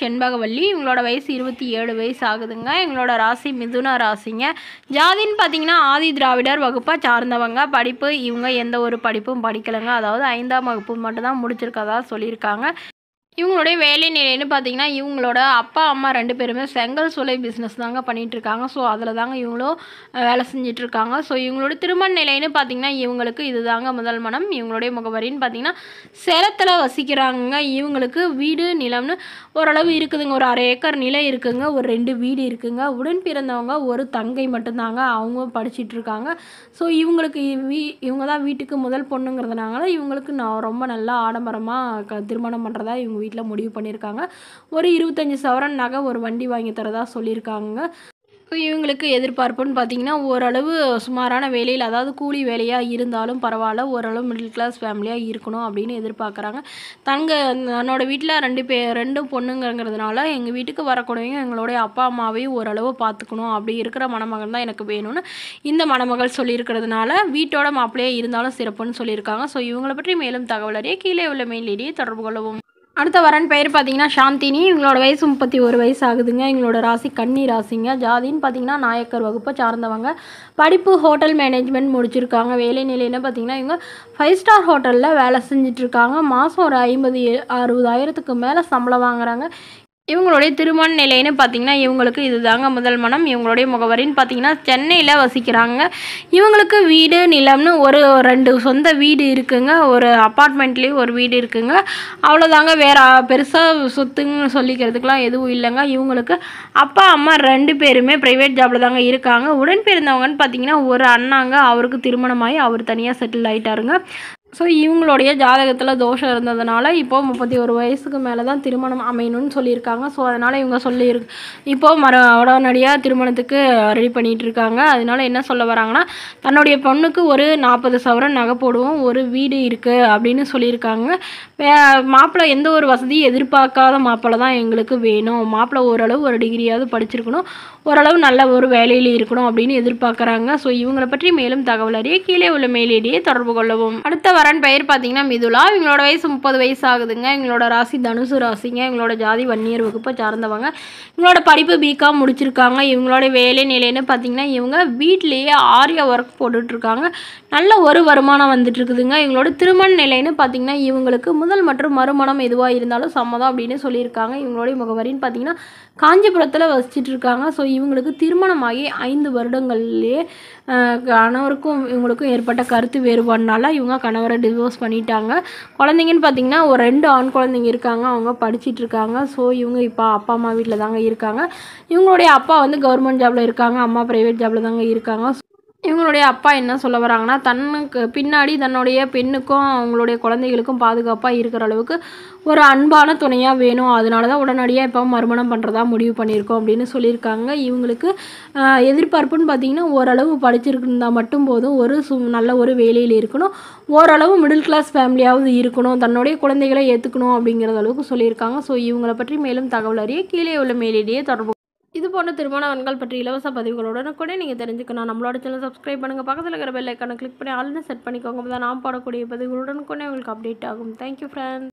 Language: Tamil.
செண்பகவல்லி இவங்களோட வயசு இருபத்தி ஏழு வயசு ஆகுதுங்க எங்களோட ராசி மிதுன ராசிங்க ஜாதின்னு பார்த்தீங்கன்னா ஆதி திராவிடர் வகுப்பாக சார்ந்தவங்க படிப்பு இவங்க எந்த ஒரு படிப்பும் படிக்கலைங்க அதாவது ஐந்தாம் வகுப்பு மட்டும்தான் முடிச்சிருக்கதா சொல்லியிருக்காங்க இவங்களுடைய வேலை நிலைன்னு பார்த்தீங்கன்னா இவங்களோட அப்பா அம்மா ரெண்டு பேருமே செங்கல் சூளை பிஸ்னஸ் தாங்க பண்ணிகிட்ருக்காங்க ஸோ அதில் தாங்க இவங்களும் வேலை செஞ்சிட்ருக்காங்க ஸோ இவங்களோட திருமண நிலைன்னு பார்த்தீங்கன்னா இவங்களுக்கு இது தாங்க முதல் மனம் இவங்களுடைய முகவரின்னு பார்த்தீங்கன்னா சேலத்தில் வசிக்கிறாங்க இவங்களுக்கு வீடு நிலம்னு ஓரளவு இருக்குதுங்க ஒரு அரை ஏக்கர் நிலம் இருக்குங்க ஒரு ரெண்டு வீடு இருக்குங்க உடன் பிறந்தவங்க ஒரு தங்கை மட்டும்தாங்க அவங்க படிச்சிட்ருக்காங்க ஸோ இவங்களுக்கு வீ இவங்க தான் வீட்டுக்கு முதல் பொண்ணுங்கிறதுனால இவங்களுக்கு நான் ரொம்ப நல்லா ஆடம்பரமாக திருமணம் பண்ணுறதா இவங்க வீட்டில் முடிவு பண்ணியிருக்காங்க ஒரு இருபத்தஞ்சி சவரன் நகை ஒரு வண்டி வாங்கி தரதா சொல்லியிருக்காங்க இவங்களுக்கு எதிர்பார்ப்புன்னு பார்த்தீங்கன்னா ஓரளவு சுமாரான வேலையில் அதாவது கூலி வேலையாக இருந்தாலும் பரவாயில்ல ஓரளவு மிடில் கிளாஸ் ஃபேமிலியாக இருக்கணும் அப்படின்னு எதிர்பார்க்குறாங்க தங்க தன்னோட வீட்டில் ரெண்டு பே ரெண்டு பொண்ணுங்கிறதுனால எங்கள் வீட்டுக்கு வரக்கூடியவங்க எங்களுடைய அப்பா அம்மாவையும் ஓரளவு பார்த்துக்கணும் அப்படி இருக்கிற மணமகன் தான் எனக்கு வேணும்னு இந்த மணமகள் சொல்லியிருக்கிறதுனால வீட்டோட மாப்பிள்ளையே இருந்தாலும் சிறப்புன்னு சொல்லியிருக்காங்க ஸோ இவங்களை பற்றி மேலும் தகவல் அறிய கீழே உள்ள மெயில் ஐடியை தொடர்பு கொள்ளவும் அடுத்த வரன் பெயர் பார்த்தீங்கன்னா சாந்தினி இவங்களோட வயசு முப்பத்தி ஒரு வயசு ஆகுதுங்க இவங்களோட ராசி கன்னி ராசிங்க ஜாதின்னு பார்த்தீங்கன்னா நாயக்கர் வகுப்பை சார்ந்தவங்க படிப்பு ஹோட்டல் மேனேஜ்மெண்ட் முடிச்சிருக்காங்க வேலை நிலையில பார்த்தீங்கன்னா இவங்க ஃபைவ் ஸ்டார் ஹோட்டலில் வேலை செஞ்சிட்ருக்காங்க மாதம் ஒரு ஐம்பது அறுபதாயிரத்துக்கு மேலே சம்பளம் வாங்குறாங்க இவங்களுடைய திருமண நிலைன்னு பார்த்திங்கன்னா இவங்களுக்கு இது தாங்க முதல் மனம் இவங்களுடைய முகவரின்னு பார்த்திங்கன்னா சென்னையில் வசிக்கிறாங்க இவங்களுக்கு வீடு நிலம்னு ஒரு ரெண்டு சொந்த வீடு இருக்குங்க ஒரு அப்பார்ட்மெண்ட்லேயும் ஒரு வீடு இருக்குங்க அவ்வளோதாங்க வேற பெருசாக சொத்துன்னு சொல்லிக்கிறதுக்கெலாம் எதுவும் இல்லைங்க இவங்களுக்கு அப்பா அம்மா ரெண்டு பேருமே ப்ரைவேட் ஜாபில் தாங்க இருக்காங்க உடன் பிறந்தவங்கன்னு பார்த்திங்கன்னா ஒரு அண்ணாங்க அவருக்கு திருமணமாகி அவர் தனியாக செட்டில் ஆகிட்டாருங்க ஸோ இவங்களுடைய ஜாதகத்தில் தோஷம் இருந்ததுனால இப்போது முப்பத்தி ஒரு வயசுக்கு மேலே தான் திருமணம் அமையணும்னு சொல்லியிருக்காங்க ஸோ அதனால் இவங்க சொல்லியிரு இப்போது மர உடனடியாக திருமணத்துக்கு ரெடி பண்ணிகிட்டு இருக்காங்க அதனால் என்ன சொல்ல வராங்கன்னா தன்னுடைய பொண்ணுக்கு ஒரு நாற்பது சவரன் நகை போடுவோம் ஒரு வீடு இருக்குது அப்படின்னு சொல்லியிருக்காங்க மாப்பிள்ளை எந்த ஒரு வசதியும் எதிர்பார்க்காத மாப்பிள்ளை தான் எங்களுக்கு வேணும் மாப்பிள்ளை ஓரளவு ஒரு டிகிரியாவது படிச்சிருக்கணும் ஓரளவு நல்ல ஒரு வேலையில் இருக்கணும் அப்படின்னு எதிர்பார்க்குறாங்க ஸோ இவங்களை பற்றி மேலும் தகவல் அறிய கீழே உள்ள மெயில் ஐடியை தொடர்பு கொள்ளவும் அடுத்த வரன் பெயர் பார்த்தீங்கன்னா மிதுலா இவங்களோட வயசு முப்பது வயசு ஆகுதுங்க எங்களோட ராசி தனுசு ராசிங்க எங்களோட ஜாதி வன்னியர் வகுப்பை சார்ந்தவங்க இவங்களோட படிப்பு பிகாம் முடிச்சிருக்காங்க இவங்களோட வேலை நிலைன்னு பார்த்தீங்கன்னா இவங்க வீட்டிலேயே ஆரிய ஒர்க் போட்டுட்ருக்காங்க நல்ல ஒரு வருமானம் வந்துட்டு இருக்குதுங்க இவங்களோட திருமண நிலைன்னு பார்த்தீங்கன்னா இவங்களுக்கு முதல் மற்றும் மறுமணம் எதுவாக இருந்தாலும் சம்மதம் அப்படின்னு சொல்லியிருக்காங்க இவங்களுடைய முகவரின்னு பார்த்தீங்கன்னா காஞ்சிபுரத்தில் வசிச்சுட்டு இருக்காங்க ஸோ இவங்களுக்கு திருமணமாகி ஐந்து வருடங்கள்லேயே கணவருக்கும் இவங்களுக்கும் ஏற்பட்ட கருத்து வேறுபாடுனால இவங்க கணவரை டிவோர்ஸ் பண்ணிட்டாங்க குழந்தைங்கன்னு பார்த்தீங்கன்னா ஒரு ரெண்டு ஆண் குழந்தைங்க இருக்காங்க அவங்க படிச்சுட்டு இருக்காங்க ஸோ இவங்க இப்போ அப்பா அம்மா வீட்டில் தாங்க இருக்காங்க இவங்களுடைய அப்பா வந்து கவர்மெண்ட் ஜாபில் இருக்காங்க அம்மா ப்ரைவேட் ஜாபில் தாங்க இருக்காங்க இவங்களுடைய அப்பா என்ன சொல்ல வராங்கன்னா தன்னுக்கு பின்னாடி தன்னுடைய பெண்ணுக்கும் அவங்களுடைய குழந்தைகளுக்கும் பாதுகாப்பாக இருக்கிற அளவுக்கு ஒரு அன்பான துணையாக வேணும் அதனால தான் உடனடியாக இப்போ மறுமணம் பண்ணுறதா முடிவு பண்ணியிருக்கோம் அப்படின்னு சொல்லியிருக்காங்க இவங்களுக்கு எதிர்பார்ப்புன்னு பார்த்திங்கன்னா ஓரளவு படிச்சிருந்தா மட்டும் போதும் ஒரு சு நல்ல ஒரு வேலையில் இருக்கணும் ஓரளவு மிடில் கிளாஸ் ஃபேமிலியாவது இருக்கணும் தன்னுடைய குழந்தைகளை ஏற்றுக்கணும் அப்படிங்கிற அளவுக்கு சொல்லியிருக்காங்க ஸோ இவங்களை பற்றி மேலும் தகவல் அறிய கீழே உள்ள மேலேயே தொடர்பு இது போன்ற திருமணவன்கள் பற்றி இலவச பதிவுகளுடன் கூட நீங்கள் தெரிஞ்சுக்கணும் நம்மளோட சேனல் சப்ஸ்கிரைப் பண்ணுங்கள் பக்கத்தில் இருக்கிற பெல் ஐக்கானை கிளிக் பண்ணி ஆளுநர் செட் பண்ணிக்கோங்க தான் நான் போடக்கூடிய பதிவுகளுடன் கூட உங்களுக்கு அப்டேட் ஆகும் தேங்க்யூ ஃப்ரெண்ட்ஸ்